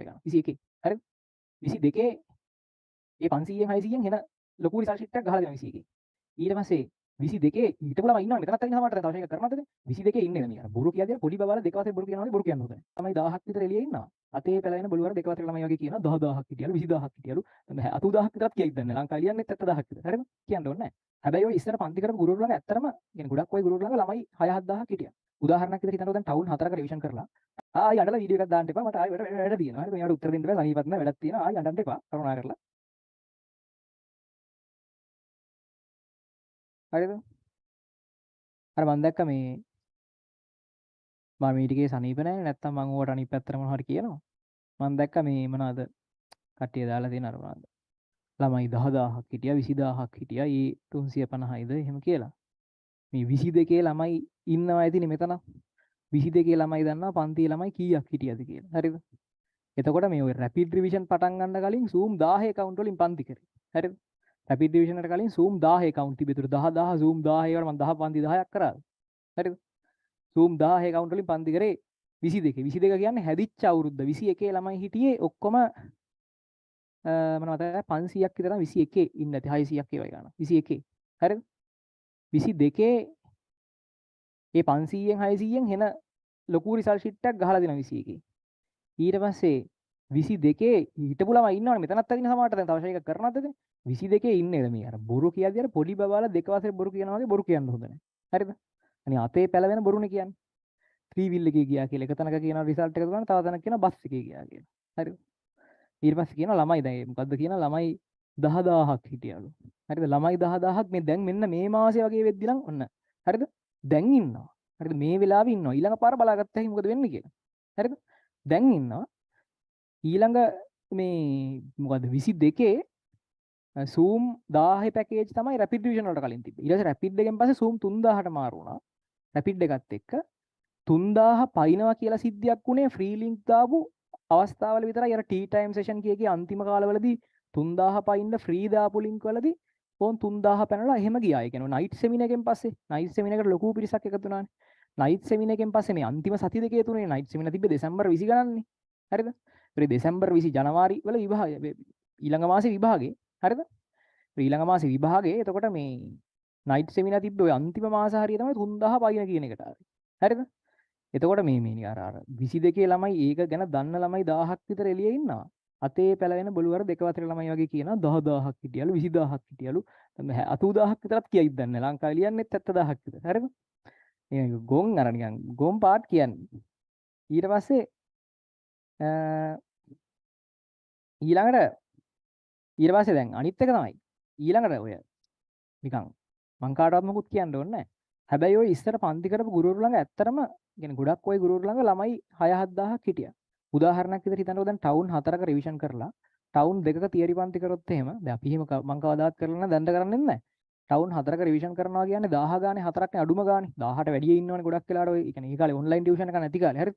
විසි එක හර විසි දෙකේ ඒ පන්සීය හයිසියෙන් හෙන ලොකු රිසාශිට්ට ගහගෙන විසි එක ඊට පස්සේ 22 ඊට පුළුවන් ඉන්නවා මෙතනත් අරින්න සමහරට තව එකක් කරනවද දැන් 22 ඉන්නේ දැන් බොරු කියද පොඩි බබාල දෙක වසරේ බොරු කියනවාද බොරු කියනවා තමයි 1000ක් විතර එළියේ ඉන්නවා අතේ පැලෙන බොළුවර දෙක වසරේ ළමයි වගේ කියනවා 10000ක් හිටියලු 20000ක් හිටියලු 80000ක් විතරක් කියයිද දැන් ලංකාව ලියන්නේ 70000ක් විතර හරිද කියන්න ඕනේ නැහැ හැබැයි ඔය ඉස්සර පන්ති කරපු ගුරුවරු ළඟ ඇත්තටම يعني ගොඩක් ඔය ගුරුවරු ළඟ ළමයි 6 7000ක් හිටියා උදාහරණයක් විදිහට හිතනවා දැන් ටවුන් හතරක රිවිෂන් කරලා ආයි අඬලා වීඩියෝ එකක් දාන්න එපා මට ආයි වැඩ වැඩ තියෙනවා හරිද මෙයාට උත්තර දෙන්න බෑ සමීපත් නැහැ වැඩක් තියෙනවා ආයි අඬන්න එපා කරුණා කරලා හරිද අර මම දැක්ක මේ මම මේ ටිකේ සනීප නැහැ නැත්තම් මම ඕකට අනිත් පැත්තට මොනවා හරි කියනවා මම දැක්ක මේ මොනවාද කට්ටිය දාලා තියෙන අර මොනවාද ළමයි 10000ක් හිටියා 20000ක් හිටියා ඒ 350යිද එහෙම කියලා මේ 22 ළමයි ඉන්නවා ඇතිනේ මෙතන 22 ළමයි දන්නවා පන්තියේ ළමයි කීයක් හිටියද කියලා හරිද එතකොට මේ ඔය රැපිඩ් රිවිෂන් පටන් ගන්න කලින් සූම් 1000 කවුන්ට් වලින් පන්ති කරේ හරිද රැපිඩ් ඩිවිෂන්ට කලින් සූම් 1000 කවුන්ට් තිබිතුරු 10000 සූම් 1000 වල මම 10 5000ක් කරා හරිද සූම් 1000 කවුන්ට් වලින් පන්ති කරේ 22 22 කියන්නේ හැදිච්ච අවුරුද්ද 21 ළමයි හිටියේ ඔක්කොම මම මතකයි 500ක් විතර 21 ඉන්න ඇති 600ක් ඒ වගේ ගන්න 21 හරිද 22 ඒ 500න් 600න් හෙන ලොකු රිසල්ට් ෂීට් එකක් ගහලා දෙනවා 21 ඊට පස්සේ විසි දෙකේ ඊට පුලම ඉන්න මෙතනත් තින සමට තවශයක කරනද විසි දෙක ඉන්න මේ අර බොරු කියද පොඩි බාල දෙකවස බොරු කියනවාගේ බොරු කියන්න හොදන හරිද අනි අතේ පැලවෙන බොරුණ කියන්න ත්‍රීවිල්ල කිය කියල එකතනක කියන රිසල්ට එකන තවතන කියන බස් එක කියා කිය හරි ඊර්මස් කියන ළමයි දැයි මොකක්ද කියන ළමයි දහදාහක් හිටියලු හරිද ළමයි දහදාහක් මේ දැන් මෙන්න මේ මාසය වගේ වෙද්දිලම් ඔන්න හරිද දැන් ඉන්නවා හරිද මේ වෙලාව ඉන්න ඊළඟ පාර බලාගත්ත හැකි මොකද වෙන්නේ කියලා හරිද දැන් ඉන්නවා ඊළඟ මේ මොකද විසි දෙකේ සූම් දාහ පැකේ තමයි රැපිඩ විෂනට කලින් තිබ ඉරස රැපිඩ්ගෙන් පස සූම් තුන්දාහට මාරුණා රැපිඩ් එකත් එක්ක තුන්දාහ පයිනවා කියලා සිද්ධියක් වුණේ ෆ්‍රීලිංක් දාපු අවස්ථාවල විතර යර ටීටයිම් සේෂන් කියගේ අන්තිම කාලවලද තුන්දාහ පයින්න ෆ්‍රීදාපු ලිංක් වලද ඔන් තුන්දාහ පැනලා එහෙම ගියායගෙන නයිට් සෙමිනකෙන් පස්සේ නයිට් සෙමිනකට ලොකු පිරිසක් එකතුනාන නයිට් සෙමිනකෙන් පස්සේ මේ අන්තිම සති දෙකේ තුනේ නයිට් සෙමින තිබ්බේ දෙසැම්බර් 20 ගණන්නේ හරිද දෙසැම්බර් විසි ජනවාරි වල විභාග ඊළඟ මාසේ විභාගේ හරිද ්‍රීළඟ මාසේ විභාගේ එතකොට මේ නයිට් සෙමින තිබ අන්තිම මාසාහරය තමයි තුන්දහ පයින කියන එකට හරිද එතකොට මේ මේ අරාර විසි දෙකේ ළමයි ඒක ගැන දන්න ළමයි දාහක් විතර එලිය ඉන්නවා අතේ පැලවෙන බොලුවර දෙකවතර ළමයි වගේ කියන දහදාහක් හිටියලු විසිදාහක් හිටියලු අතුදාහක් විතරත් කියයි දන්න ලංකාලියන්නෙත් ඇත්තදාහක් විතර හරිද ගොන් අරනිකන් ගොම් පාට් කියන්න ඊට පස්සේ ඊළඟට ඊරවාසේ දැන් අනිත් එක තමයි ඊළඟට ඔය නිකන් මං කාටවත් මොකුත් කියන්න ඕනේ නැහැ. හැබැයි ඔය ඉස්සර පන්ති කරපු ගුරුවරු ළඟ ඇත්තටම يعني ගොඩක් ওই ගුරුවරු ළඟ ළමයි 6-7000ක් හිටියා. උදාහරණයක් විදිහට හිතන්නකෝ දැන් ටවුන් 4ක රිවිෂන් කරලා ටවුන් 2ක තියරි පන්ති කරොත් එහෙම දැන් අපි එහෙම මං කවදාවත් කරලා නැහැ දැන්ද කරන්නේ නැහැ. ටවුන් හතරක රිවිෂන් කරනවා කියන්නේ 1000 ගානේ හතරක්නේ අඩුම ගානේ 1000ට වැඩිය ඉන්නවනේ ගොඩක් වෙලාට ඔය يعني ඒ කාලේ ඔන්ලයින් ටියුෂන් එක නැති කාලේ හරි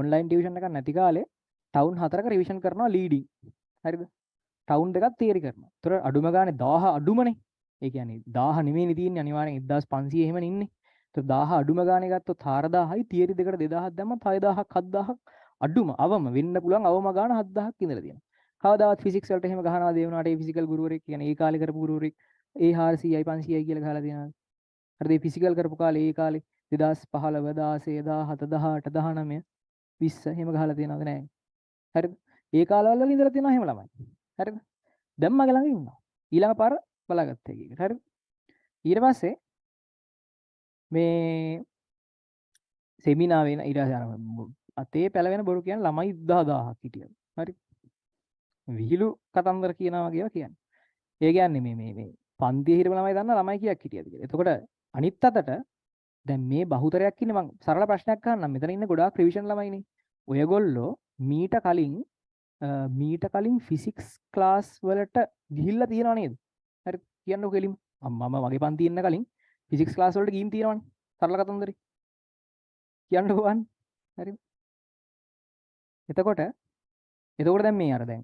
ඔන්ලයින් ටියුෂන් එකක් නැති කාලේ ටවුන් හතරක රිවිෂන් කරනවා ලීඩින් හරිද ටවුන් දෙකක් තේරි කරනවා තොර අඩුම ගානේ 1000 අඩුමනේ ඒ කියන්නේ 1000 නෙමෙයි තියෙන්නේ අනිවාර්යෙන් 1500 එහෙම ඉන්නේ තොර 1000 අඩුම ගානේ ගත්තොත් 4000යි තියරි දෙකට 2000ක් දැම්මත් 6000ක් 7000ක් අඩුම අවම වෙන්න පුළුවන් අවම ගාන 7000ක් ඉඳලා තියෙනවා කවදාවත් ෆිසික්ස් වලට එහෙම ගහනවා දේවනාට ඒ ෆිසිකල් ගුරුවරයෙක් කියන්නේ ඒ කාලේ කරපු ගුරුවරයෙක් ඒ 400යි 500යි කියලා ගහලා තියෙනවා හරිද ෆිසිකල් කරපු කාලේ ඒ කාලේ 2015 16 17 18 19 20 එහෙම ගහලා තියෙනවද නැහැ හරිද ඒ කාලවල වල ඉඳලා තියෙනවා එහෙම ළමයි හරිද දැන් මගේ ළඟ ඉන්නවා ඊළඟ පාර බලාගත්ත එක හරිද ඊට පස්සේ මේ සෙමිනා වෙන ඊට අතේ පැලවෙන බොරු කියන ළමයි 10000ක් හිටියද හරි විහිළු කතන්දර කියනවා වගේ ඒවා කියන්නේ. ඒ කියන්නේ මේ මේ මේ පන්තියේ හිටපු ළමයි දන්න ළමයි කීයක් හිටියද කියලා. එතකොට අනිත් අතට දැන් මේ බහුතරයක් ඉන්නේ මං සරල ප්‍රශ්නයක් අහන්නම් මෙතන ඉන්න ගොඩාක් රිවිෂන් ළමයිනේ. ඔයගොල්ලෝ මීට කලින් මීට කලින් ෆිසික්ස් ක්ලාස් වලට ගිහිල්ලා තියනවා නේද? හරි කියන්නකෝ කෙලින්. මම මගේ පන්ති ඉන්න කලින් ෆිසික්ස් ක්ලාස් වලට ගිහින් තියෙනවනේ. සරල කතන්දරේ. කියන්නකෝ අහන්න. හරිද? එතකොට එතකොට දැන් මේ අර දැන්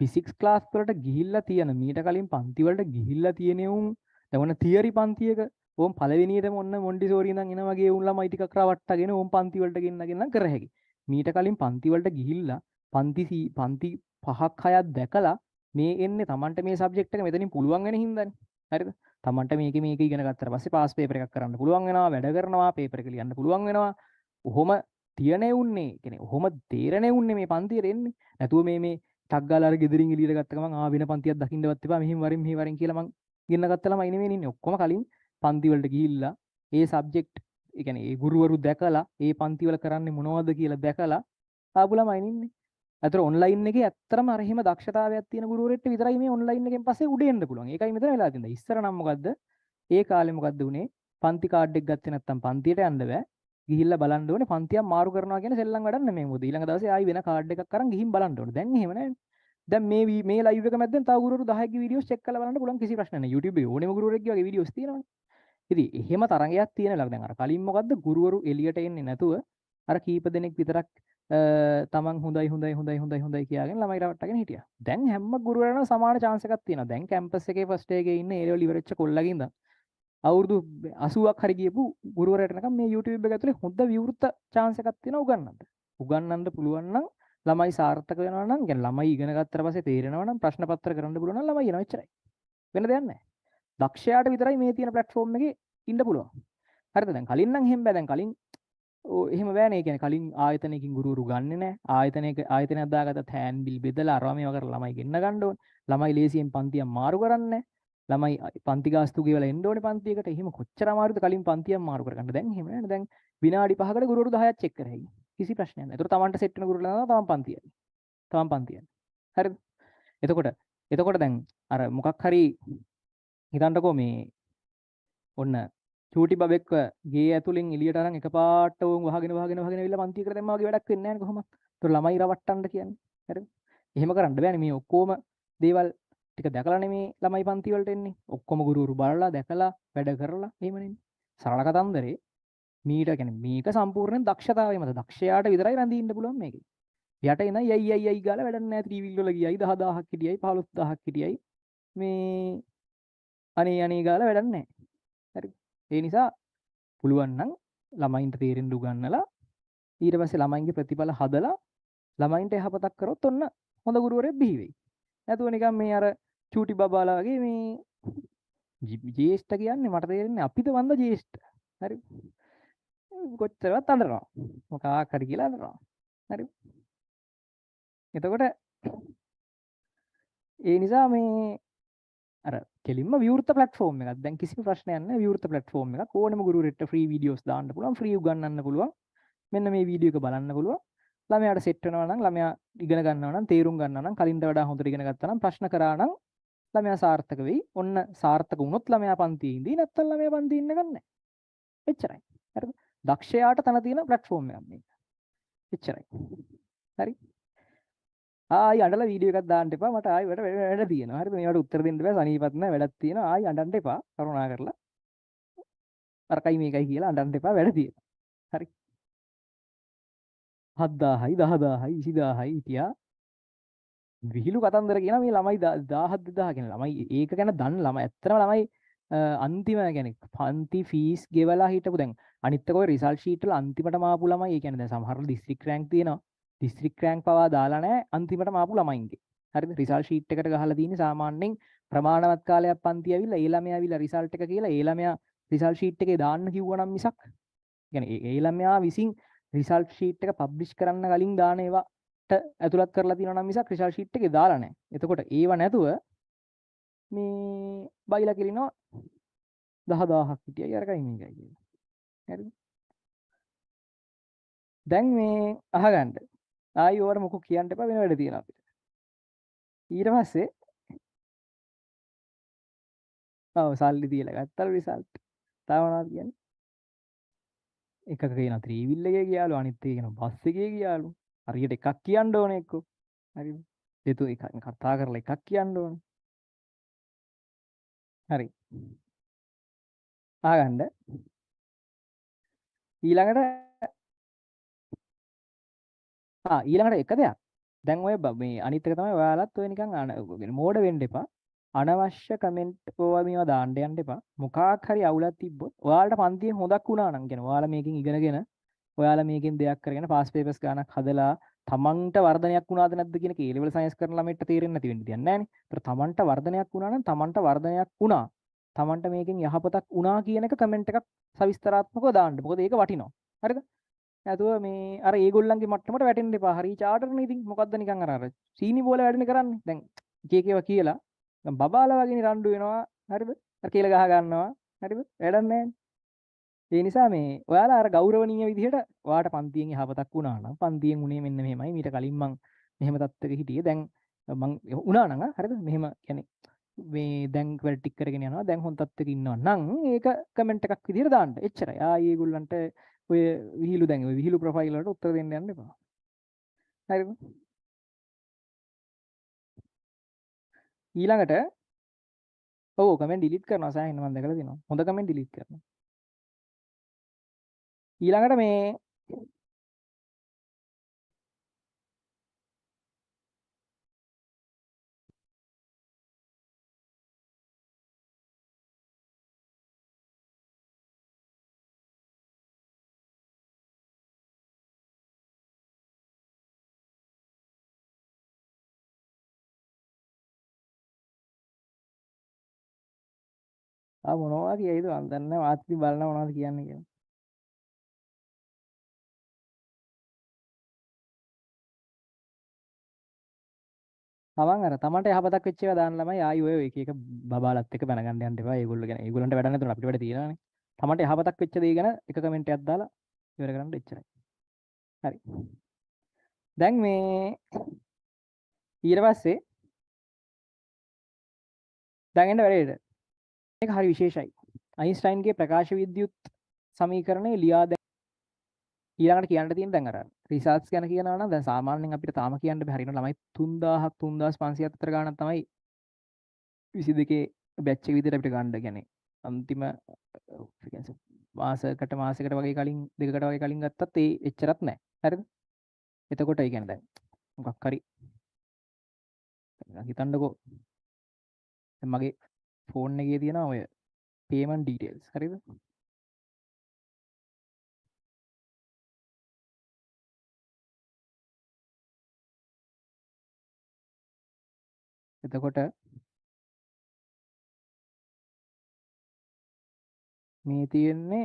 ෆිසික්ස් ක්ලාස් වලට ගිහිල්ලා තියෙන මීට කලින් පන්ති වලට ගිහිල්ලා තියෙන උන් දැන් ඔන්න තියරි පන්තියක ඕම් පලවිනිට ඔන්න මොඩි සෝරිද එනගේ උල්ල මයිටික කරවට්ටගෙන ඕම් පන්තිවලට ගන්නගන්න කරහැකි මීට කලින් පන්තිවලට ගිහිල්ල පන්තිසී පන්ති පහක් අයත් දැකලා මේ එන්න තමන්ට මේ සබ්ෙක්ට මෙතනින් පුළුවන්ගෙන හිදන්න හරි තමට මේක මේක ගෙනගත්තර පස පස් පේපර එකක් කරන්න පුළුවන්ගෙනවා වැඩ කරනවා පේපර කලියන්න පුළුවන්ගෙනවා ඔහොම තියනය උන්නේ කෙන හොම තේරණය උන්නේ මේ පන්තිරෙන්නේ නැතුව මේ මේ ටක්ගල ගෙදරින් ලිරගත්තම ආ වෙන පන්තියක් දකින්නවත් එපා මෙහිම වරින් මෙහි වරින් කියලා මං ගින්න ගත්තලම අයින වෙන්නේ ඔක්කොම කලින් පන්තිවලට ගිහිල්ලා ඒ සබ්ජෙක්ට් එකන ඒ ගුරුවරු දැකලා ඒ පන්තිවල කරන්නේ මොනවද කියලා දැකලා ආපුල මයිනින්නේ ඇතර ඔන්ලයින් එක ඇත්තරම අරහෙම දක්ෂතාවයක් තියෙන ගුරුවරට විතරයි මේ ඔන්ලයින් එකෙන් පස්සේ උඩ එන්න පුළුවන් ඒකයි මෙතන වෙලා තියෙන්නේ ඉස්සර නම් මොකද්ද ඒ කාලේ මොකද්ද උනේ පන්ති කාඩ් එක ගත්තේ නැත්නම් පන්තියට යන්න බෑ ගිහිල්ලා බලන්න ඕනේ පන්තියක් මාරු කරනවා කියන සෙල්ලම් වැඩක් නෙමෙයි මොකද ඊළඟ දවසේ ආයි වෙන කාඩ් එකක් අරන් ගිහින් බලන්න ඕනේ දැන් එහෙම නැහැ දැන් මේ මේ ලයිව් එක මැද්දෙන් තව ගුරුවරු 10 ක වීඩියෝස් චෙක් කරලා බලන්න පුළුවන් කිසි ප්‍රශ්නයක් නැහැ YouTube එකේ ඕනෙම ගුරුවරෙක්ගේ වගේ වීඩියෝස් තියෙනවනේ ඉතින් එහෙම තරගයක් තියෙන ලක් දැන් අර කලින් මොකද්ද ගුරුවරු එළියට එන්නේ නැතුව අර කීප දෙනෙක් විතරක් තමන් හොඳයි හොඳයි හොඳයි හොඳයි හොඳයි කියලාගෙන ළමයි රවට්ටගෙන හිටියා. දැන් හැම ගුරුවරයනම සමාන chance එකක් තියෙනවා. දැන් කැම්පස් එකේ first year එකේ ඉන්න ඒ level ඉවරෙච්ච කොල්ලගෙන් ඉඳන් අවුරුදු 80ක් හරි ගියපු ගුරුවරයෙක් නිකන් මේ YouTube එක ඇතුලේ හොඳ විවෘත chance එකක් තියෙනවා උගන්නන්න. උගන්නන්න පුළුවන් නම් ළමයි සාර්ථක වෙනවා නම් يعني ළමයි ඉගෙන ගත්තට පස්සේ තේරෙනවා නම් ප්‍රශ්න පත්‍ර කරන්න පුළුවන් නම් ළමයි එනවා එච්චරයි. වෙන දෙයක් නැහැ. දක්ෂයාට විතරයි මේ තියෙන ප්ලට්ෆෝම් එකේ ඉන්න පුළුවන් හරිද දැන් කලින් නම් එහෙම බෑ දැන් කලින් එහෙම බෑනේ කියන්නේ කලින් ආයතනයකින් ගුරුවරු ගන්නෙ නෑ ආයතනයක ආයතනයක් දාගත්තත් හෑන් බිල් බෙදලා අරවා මේවා කරලා ළමයි ගෙන්න ගන්න ඕනේ ළමයි ලේසියෙන් පන්තියක් මාරු කරන්නේ ළමයි පන්ති ගාස්තු ගෙවලා එන්න ඕනේ පන්තියකට එහෙම කොච්චර අමාරුද කලින් පන්තියක් මාරු කරගන්න දැන් එහෙම නෑනේ දැන් විනාඩි 5කට ගුරුවරු 10ක් චෙක් කරහැයි කිසි ප්‍රශ්නයක් නෑ ඒතර තමන්ට සෙට් වෙන ගුරුවරු නම් තමන් පන්තියයි තමන් පන්තියයි හරිද එතකොට එතකොට දැන් අර මොකක් හරි හිතන්ටකෝ මේ ඔන්න චූටි බබෙක්ව ගේ ඇතුලින් එළියට අරන් එකපාරට උන් වහගෙන වහගෙන වහගෙන ඇවිල්ලා පන්තියකට දැම්ම වගේ වැඩක් වෙන්නේ නැහැ කොහොමද? ඒතොර ළමයි රවට්ටන්න කියන්නේ. හරිද? එහෙම කරන්න බෑනේ මේ ඔක්කොම දේවල් ටික දැකලා නෙමේ ළමයි පන්ති වලට එන්නේ. ඔක්කොම ගුරුවරු බලලා දැකලා වැඩ කරලා එහෙම නෙමේ. සරල කතන්දරේ මීට කියන්නේ මේක සම්පූර්ණයෙන් දක්ෂතාවය මත දක්ෂයාට විතරයි රැඳී ඉන්න පුළුවන් මේකේ. යට එන යයි යයි යයි ගාලා වැඩක් නැහැ ත්‍රිවිල් වල ගියයි 10000ක් හිටියයි 15000ක් හිටියයි මේ අනේ අනේ ගාලා වැඩක් නැහැ. හරි. ඒ නිසා පුළුවන් නම් ළමයින්ට තේරෙන්න උගන්නලා ඊට පස්සේ ළමයින්ගේ ප්‍රතිඵල හදලා ළමයින්ට යහපතක් කරොත් ඔන්න හොඳ ගුරුවරයෙක් බිහි වෙයි. නැතුව නිකන් මේ අර චූටි බබාලා වගේ මේ ජේෂ්ඨ කියන්නේ මට තේරෙන්නේ අපිට වන්ද ජේෂ්ඨ. හරි. කොච්චරවත් අඬනවා. මොකා කර කියලා අඬනවා. හරි. එතකොට ඒ නිසා මේ අර කෙලින්ම විවෘත පලටෆෝර්ම් එකක් දැන් කිසි ප්‍රශ්නයන්න විවෘත පලටෆෝර්ම් එක ඕනම ගුරුරට ්‍රී වීඩියෝස් දාන්න පුළුවන් ්‍රී ගන්න පුළුවන් මෙන්න මේ වීඩියෝ එක බලන්න පුළුවන් ළමයාට සෙට්ටනවනම් ළමයා ඉගෙන ගන්නවන තේරුම් ගන්නන කලින්ට වඩා හොඳට ඉගෙන ගත්තන ප්‍රශ්න කරනම් ළමයා සාර්ථක වෙයි ඔන්න සාර්ථක වුණොත් ළමයා පන්තිීදී නැත්තල් ළමය පන්තිඉන්න ගන්න එච්චරයි හරි දක්ෂයාට තන තියෙන පලටෆෝර්ම් එක එච්චරයි හරි ආයි අඬලා වීඩියෝ එකක් දාන්න එපා මට ආයි වැඩ වැඩ තියෙනවා හරිද මේවට උත්තර දෙන්න බෑ සනීපත් නැහැ වැඩක් තියෙනවා ආයි අඬන්න එපා කරුණා කරලා අරකයි මේකයි කියලා අඬන්න එපා වැඩ තියෙනවා හරි 7000යි 10000යි 20000යි හිටියා විහිළු කතන්දර කියන මේ ළමයි 17 2000 කියන ළමයි ඒක ගැන දන්න ළමයි ඇත්තම ළමයි අන්තිම ගැන පන්ති ෆීස් ගෙවලා හිටපු දැන් අනිත්තක රිසල් ශීට්ල අන්තිමට මාපු ළමයි ඒ කියන්නේ දැන් සමහර දිස්ත්‍රික් රැන්ක් තියෙනවා දිස්ත්‍රික් රෑන්ක් පවා දාලා නැහැ අන්තිමටම ආපු ළමයින්ගේ. හරිද? රිසල්ට් ෂීට් එකට ගහලා තියෙන්නේ සාමාන්‍යයෙන් ප්‍රමාණවත් කාලයක් පන්ති ඇවිල්ලා ඒ ළමයා ඇවිල්ලා රිසල්ට් එක කියලා ඒ ළමයා රිසල්ට් ෂීට් එකේ දාන්න කිව්වා නම් මිසක් කියන්නේ ඒ ළමයා විසින් රිසල්ට් ෂීට් එක පබ්ලිෂ් කරන්න කලින් දාන ඒවාට ඇතුළත් කරලා තියෙනවා නම් මිසක් රිසල්ට් ෂීට් එකේ දාලා නැහැ. එතකොට ඒව නැතුව මේ බයිලා කිරිනවා 10000ක් හිටියයි අරකයි මේකයි කියලා. හරිද? දැන් මේ අහගන්න ආයි ඕවර මොකක් කියන්න එපා වෙන වැඩ තියෙනවා අපිට. ඊට පස්සේ ඔව් සල්ලි දීලා ගත්තා රිසල්ට්. තව මොනවද කියන්නේ? එකක කියන ත්‍රීවිල් එකේ ගියාලු අනිත් එක කියන බස් එකේ ගියාලු. හරියට එකක් කියන්න ඕනේ එක්කෝ. හරිද? දෙතු එකක් කතා කරලා එකක් කියන්න ඕනේ. හරි. ආගන්න. ඊළඟට ආ ඊළඟට එක දෙයක්. දැන් ඔය මේ අනිත් එක තමයි ඔයාලත් ඔය නිකන් මෝඩ වෙන්න එපා. අනවශ්‍ය කමෙන්ට් ඕවා මේවා දාන්න යන්න එපා. මොකක් හරි අවුලක් තිබ්බොත් ඔයාලට පන්තියේ හොඳක් වුණා නම් කියන ඔයාලා මේකෙන් ඉගෙනගෙන ඔයාලා මේකෙන් දෙයක් කරගෙන පාස් පේපර්ස් ගානක් හදලා තමන්ට වර්ධනයක් වුණාද නැද්ද කියන කේලෙවල් සයන්ස් කරන ළමයට තේරෙන්නේ නැති වෙන්න දෙයක් නැහැ නේ. ඒතර තමන්ට වර්ධනයක් වුණා නම් තමන්ට වර්ධනයක් වුණා. තමන්ට මේකෙන් යහපතක් වුණා කියන එක කමෙන්ට් එකක් සවිස්තරාත්මකව දාන්න. මොකද ඒක වටිනවා. හරිද? නැතුව මේ අර ඒගොල්ලන්ගේ මට්ටමට වැටෙන්න එපා. හරි චාටර්නේ ඉතින් මොකද්ද නිකන් අර අර සීනි බෝල වැඩනේ කරන්නේ. දැන් එක එකේවා කියලා දැන් බබාලා වගේ නිරණ්ඩු වෙනවා. හරිද? අර කියලා ගහ ගන්නවා. හරිද? වැඩක් නැහැ. ඒ නිසා මේ ඔයාලා අර ගෞරවනීය විදිහට ඔයාට පන්තියෙන් යහපතක් වුණා නම් පන්තියෙන් උනේ මෙන්න මෙහෙමයි. මීට කලින් මං මෙහෙම තත්ත්වෙක හිටියේ. දැන් මං වුණා නම් හරිද? මෙහෙම يعني මේ දැන් වැඩ ටික් කරගෙන යනවා. දැන් හොන් තත්ත්වෙක ඉන්නවා නම් ඒක කමෙන්ට් එකක් විදිහට දාන්න. එච්චරයි. ආ ඒගොල්ලන්ට ඔය විහිළු දැන් විහිළු ප්‍රොෆයිල් වලට උත්තර දෙන්න යන්න එපා. හරිද? ඊළඟට ඔව් කමෙන්ට් ඩිලීට් කරනවා සෑහෙන මම දැකලා තියෙනවා. හොඳ කමෙන්ට් ඩිලීට් කරනවා. ඊළඟට මේ එයා මොනවා කියයිද මන් දන්නේ නැහැ වාත්‍රි බලන මොනවද කියන්නේ කියලා තමන් අර තමන්ට යහපතක් වෙච්ච ඒවා දාන්න ළමයි ආයි ඔය එක එක බබාලත් එක්ක බැනගන්න යන්න එපා. ඒගොල්ලෝ ගැන ඒගොල්ලන්ට වැඩ නැතුන අපිට වැඩ තියෙනවානේ. තමන්ට යහපතක් වෙච්ච දේ ගැන එක කමෙන්ට් එකක් දාලා ඉවර කරන්න එච්චරයි. හරි. දැන් මේ ඊට පස්සේ දැන් එන්න වැඩේට එක හරි විශේෂයි අයින්ස්ටයින්ගේ ප්‍රකාශ විද්‍යුත් සමීකරණය ලියා දැ ඊළඟට කියන්න තියෙන දැන් අර රිසර්ච් ගැන කියනවා නම් දැන් සාමාන්‍යයෙන් අපිට තාම කියන්න බැරි නෝ ළමයි 3000ක් 3500 අතර ගාණක් තමයි 22 බැච් එක විදිහට අපිට ගන්න කියන්නේ අන්තිම මාසකට මාසකට වගේ කලින් දෙකට වගේ කලින් ගත්තත් ඒ එච්චරත් නෑ හරිද එතකොට ඒ කියන්නේ දැන් මොකක් හරි හිතන්නකෝ මගේ ෆෝන් එකේ තියෙන ඔය පේමන් ඩීටේල්ස් හරිද එතකොට මේ තියෙන්නේ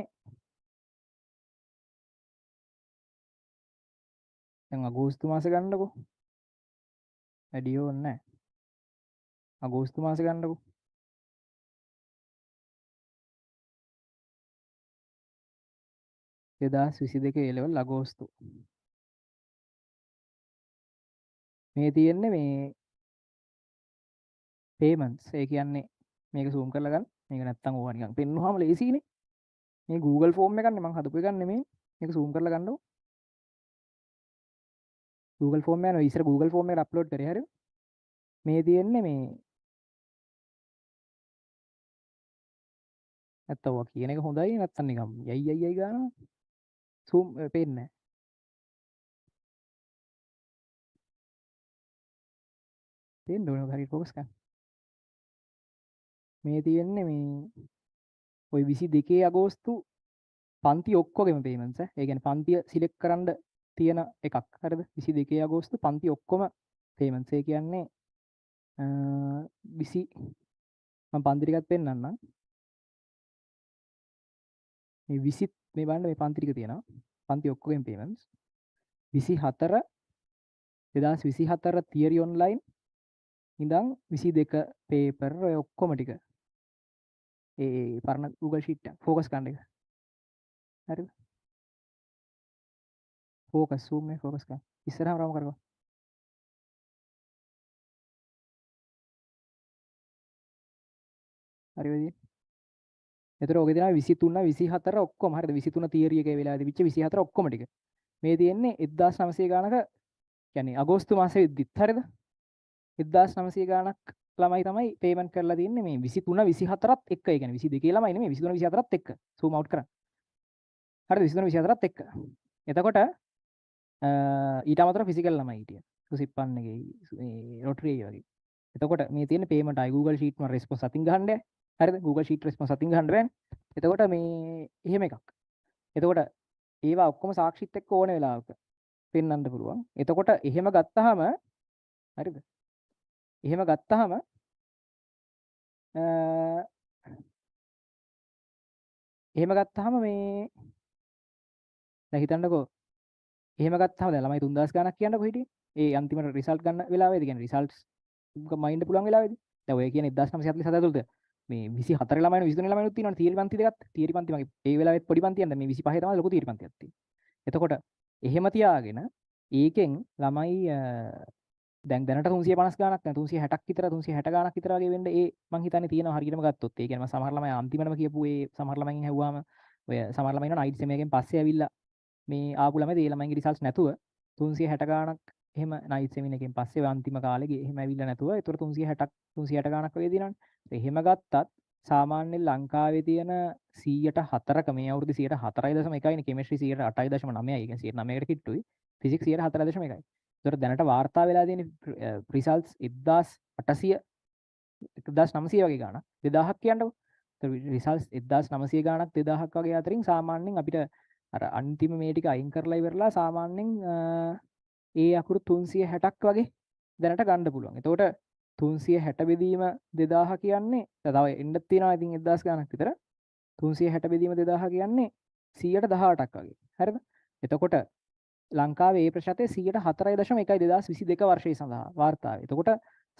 දැන් අගෝස්තු මාස ගන්නකො වැඩි ඕනේ නැහැ අගෝස්තු මාස ගන්නකො දෙදස් විසි දෙක එලවල් ලගෝස්තු මේ තියෙන්න මේ පේමන්ස් ඒ කියන්නේ මේක සූම් කරලගන්න මේක නැත්තම් ඕනිකන් පෙන්නුහම ලේසින මේ Google ෆෝර්ම් එකන්න මං හදපු ගන්න මේ එක සූම් කරල ගන්නඩ Google ෆෝර්ම යන ඉස්සර Google ෆෝර්ම එක අප්ලෝඩ් කරේ හරි මේ තියෙන්නේ මේ ඇත්තවා කියන එක හොඳයි නැත්තන් නිකම් යයි අයි අයි ගානවා සූම් පෙන්න තෙන් දොන හරි පෝස්කන් මේ තියෙන්නේ මේ ඔය විසි දෙකේ අගෝස්තු පන්ති ඔක්කොගෙම පේමන්ස ඒගැන පන්තිය සිලෙක් කරන්න තියෙන එකක් හරද විසි දෙකේ අගෝස්තු පන්ති ඔක්කොම පේමන්සේ කියන්නේ විසි පන්තිරිකත් පෙන්න්න විසිත් මේ බලන්න මේ පන්ති ටික තියෙනවා. පන්ති ඔක්කොගෙන් payments 24 2024 theory online ඉඳන් 22 paper ඔය ඔක්කොම ටික. ඒ පරණ Google sheet එක focus ගන්න එක. හරිද? focus zoom එක focus ගන්න. ඉස්සරහම රවුම් කරපන්. හරි වදියේ. එතකොට ඕකේ තියෙනවා 23 24 ඔක්කොම හරියද 23 තියරි එකේ වෙලාවේදී විච්ච 24 ඔක්කොම ටික මේ තියෙන්නේ 1900 ගානක يعني අගෝස්තු මාසෙ විද්දිත් හරියද 1900 ගානක් ළමයි තමයි පේමන්ට් කරලා තියෙන්නේ මේ 23 24ත් එක්ක ඒ කියන්නේ 22 ළමයි නෙමෙයි 23 24ත් එක්ක zoom out කරන්න හරියද 23 24ත් එක්ක එතකොට ඊට අමතරව ෆිසිකල් ළමයි හිටියා සුසිප්පන්නගේ මේ රොටරිය වගේ එතකොට මේ තියෙන පේමට අයිගල් ීටම රෙස්පො සතින් ගහන්ඩ හරිද Google Sheet response අතින් ගහන්න බෑනේ. එතකොට මේ එහෙම එකක්. එතකොට ඒවා ඔක්කොම සාක්ෂිත් එක්ක ඕන වෙලාවක පෙන්වන්න පුළුවන්. එතකොට එහෙම ගත්තාම හරිද? එහෙම ගත්තාම එහෙම ගත්තාම මේ දැන් හිතන්නකෝ එහෙම ගත්තාම දැන් ළමයි 3000 ගණක් කියන්නකෝ හිටියේ. ඒ අන්තිමට රිසල්ට් ගන්න වෙලාවේදී කියන්නේ රිසල්ට්ස් මයින්ඩ් පුළුවන් වෙලාවේදී. දැන් ඔය කියන්නේ 1947 ඇතුළත මේ විසි හතර ළමයි විසි ළමයි තියෙනවා තීරි පන්ති දෙකක් තීරි පන්ති මගේ ඒ වෙලාවෙත් පොඩි පන්තියක් දැන් මේ 25 තමයි ලොකු තීරි පන්තියක් තියෙන්නේ එතකොට එහෙම තියාගෙන ඒකෙන් ළමයි දැන් දැනට 350 ගාණක් නෑ 360ක් විතර 360 ගාණක් විතර වගේ වෙන්න ඒ මං හිතන්නේ තියෙනවා හරියටම ගත්තොත් ඒ කියන්නේ මම සමහර ළමයි අන්තිමටම කියපු ඒ සමහර ළමයින් හැව්වාම ඔය සමහර ළමයි ඉන්නවා නයිට් සෙමයකින් පස්සේ ඇවිල්ලා මේ ආපු ළමයි ඒ ළමයින්ගේ රිසල්ට්ස් නැතුව 360 ගාණක් එහම නයිසමිනකින් පස්සේ අන්තිම කාලෙගේ එහෙම ඇවිල්ල නැතුව තුර තුන්සිය හැටක් තුන්සියට ගණක් වේදිනන් එහෙම ගත්තත් සාමාන්‍ය ලංකාවේ තියෙන සීයට හතරක මේ අවුදු සියට හතරයි දසම එකයි කෙමිශ්‍රී සියට අටයි දශම නමය එක සිය නමයට කිට්ටුයි ෆිසික් සියට හතර දශම එකයි තොර දැනට වාර්තා වෙලා තියෙන ප්‍රිසල්ස් එද්දස් අටසිය එකදස් නමසය වගේ ගාන දෙදාහක් කියන්නට රිසල්ස් එදස් නමසය ගානක් දෙදහක් වගේ අතරින් සාමාන්‍යෙන් අපිට අර අන්තිම මේටික අයින් කරලා වෙරලා සාමාන්‍යෙන් ඒ අකුරු 360ක් වගේ දැනට ගන්න පුළුවන්. එතකොට 360 බෙදීම 2000 කියන්නේ තව එන්න තියෙනවා ඉතින් 1000 ගණක් විතර. 360 බෙදීම 2000 කියන්නේ 118ක් වගේ. හරිද? එතකොට ලංකාවේ ඒ ප්‍රශතය 104.1 2022 වර්ෂය සඳහා වාර්තා වේ. එතකොට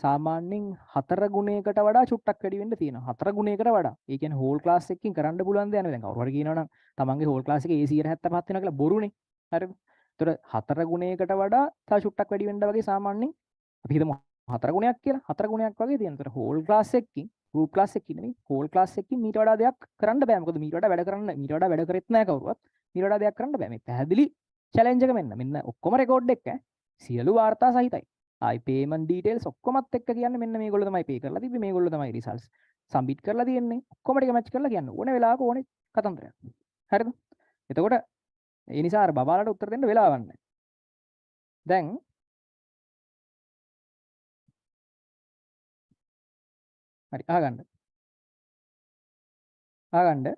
සාමාන්‍යයෙන් හතර ගුණයකට වඩා චුට්ටක් වැඩි වෙන්න තියෙනවා. හතර ගුණයකට වඩා. ඒ කියන්නේ හෝල් ක්ලාස් එකකින් කරන්න පුළුවන් දේ නැහැ. දැන් කවුරු හරි කියනවා නම් තමන්ගේ හෝල් ක්ලාස් එකේ 175 වෙනවා කියලා බොරුනේ. හරිද? තොර හතර ගුණයකට වඩා තා චුට්ටක් වැඩි වෙන්න වගේ සාමාන්‍යයෙන් අපි හිතමු හතර ගුණයක් කියලා හතර ගුණයක් වගේ තියෙන. තොර හෝල් ක්ලාස් එකකින් ගෲප් ක්ලාස් එකකින් නෙමෙයි හෝල් ක්ලාස් එකකින් මීට වඩා දෙයක් කරන්න බෑ. මොකද මීට වඩා වැඩ කරන්න මීට වඩා වැඩ කරෙත් නෑ කවුරුවත්. මීට වඩා දෙයක් කරන්න බෑ. මේ පැහැදිලි චැලෙන්ජ් එක මෙන්න. මෙන්න ඔක්කොම රෙකෝඩ් එක සියලු වාර්තා සහිතයි. ආයි පේමන්ට් ඩීටේල්ස් ඔක්කොමත් එක්ක කියන්නේ මෙන්න මේගොල්ලෝ තමයි පේ කරලා තිබ්බේ. මේගොල්ලෝ තමයි රිසල්ට්ස් සම්බිට් කරලා තියෙන්නේ. ඔක්කොම ටික මැච් කරලා කියන්න. ඕන වෙලාවක ඕනේ කතන්දරයක්. හරිද? එතකොට ඒ නිසා අර බබාලට උත්තර දෙන්න වෙලාවක් නැහැ. දැන් හරි අහගන්න. අහගන්න.